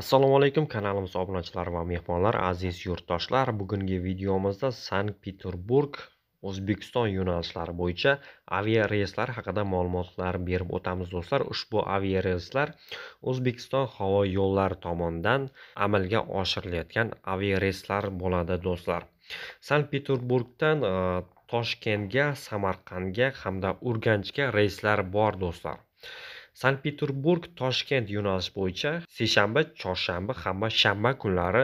assalomu alaykum kanalimiz obunachilari va mehmonlar aziz yurtdoshlar bugungi videomizda sankt peterburg o'zbekiston yo'nalishlari bo'yicha reyslar haqida ma'lumotlar berib o'tamiz do'stlar ushbu reyslar o'zbekiston havo yo'llari tomonidan amalga oshirilayotgan reyslar bo'ladi do'stlar sankt peterburgdan e, toshkentga samarqandga hamda urganchga reyslar bor do'stlar sankt peterburg toshkent yo'nalishi bo'yicha seshanba chorshanba hamda shanba kunlari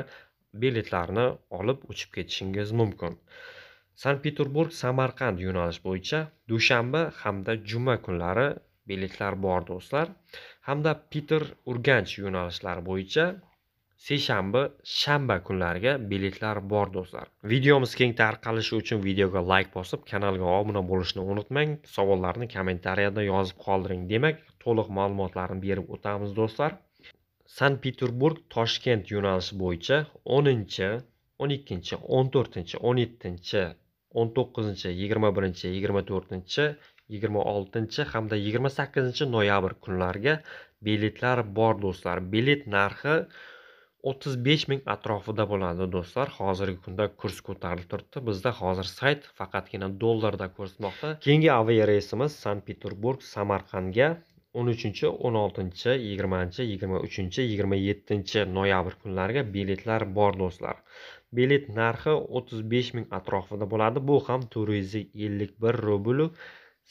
biletlarni olib uchib ketishingiz mumkin sankt peterburg samarqand yo'nalishi bo'yicha dushanba hamda juma kunlari biletlar bor do'stlar hamda piter urganch yo'nalishlari bo'yicha seshanba shanba kunlariga biletlar bor do'stlar videomiz keng tarqalishi uchun videoga layk bosib kanalga obuna bo'lishni unutmang savollarni kommentariyada yozib qoldiring demak to'liq ma'lumotlarni berib o'tamiz do'stlar sankt peterburg toshkent yo'nalishi bo'yicha 10 12 14 17 19 21 24 yigirma oltinchi hamda yigirma sakkizinchi noyabr kunlariga biletlar bor do'stlar bilet narxi o'ttiz besh ming atrofida bo'ladi do'stlar hozirgi kunda kurs ko'tarilib turibdi bizda hozir sayt faqatgina dollarda ko'rsatmoqda keyingi aviareysimiz sankt peterburg samarqandga o'n uchinchi o'n oltinchi yigirmanchi yigirma uchinchi yigirma yettinchi noyabr kunlariga biletlar bor do'stlar bilet narxi o'ttiz besh ming atrofida bo'ladi bu ham to'rt yuz ellik bir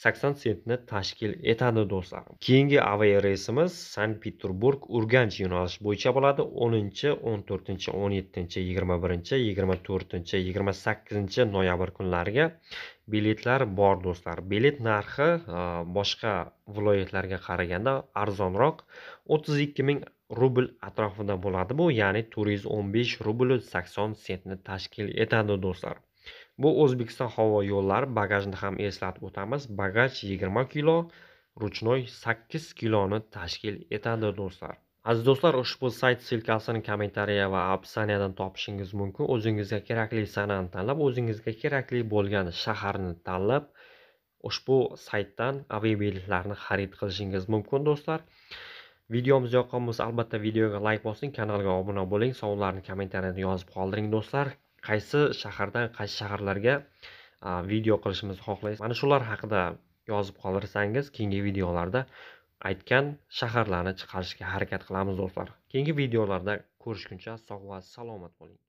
sakson sentni tashkil etadi do'stlarim keyingi aviareysimiz sankt peterburg urganch yo'nalishi bo'yicha bo'ladi o'ninchi o'n to'rtinchi o'n yettinchi yigirma birinchi yigirma to'rtinchi yigirma sakkizinchi noyabr kunlariga biletlar bor do'stlar bilet narxi e, boshqa viloyatlarga qaraganda arzonroq o'ttiz ikki ming rubl atrofida bo'ladi bu ya'ni to'rt yuz o'n besh rubl sakson sentni tashkil etadi do'stlar bu o'zbekiston havo yo'llari bagajni ham eslatib o'tamiz bagaj yigirma kilo ruchnoy sakkiz kiloni tashkil etadi do'stlar aziz do'stlar ushbu sayt silkasini kommentariya va apsaniyadan topishingiz mumkin o'zingizga kerakli sanani tanlab o'zingizga kerakli bo'lgan shaharni tanlab ushbu saytdan aviabiletlarni xarid qilishingiz mumkin do'stlar videomiz yoqqan bo'lsa albatta videoga layk like bosing kanalga obuna bo'ling savollarni kommentariyada yozib qoldiring do'stlar qaysi shahardan qaysi shaharlarga video qilishimizni xohlaysiz mana shular haqida yozib qoldirsangiz keyingi videolarda aytgan shaharlarni chiqarishga harakat qilamiz do'stlar keyingi videolarda ko'rishguncha sog' va salomat bo'ling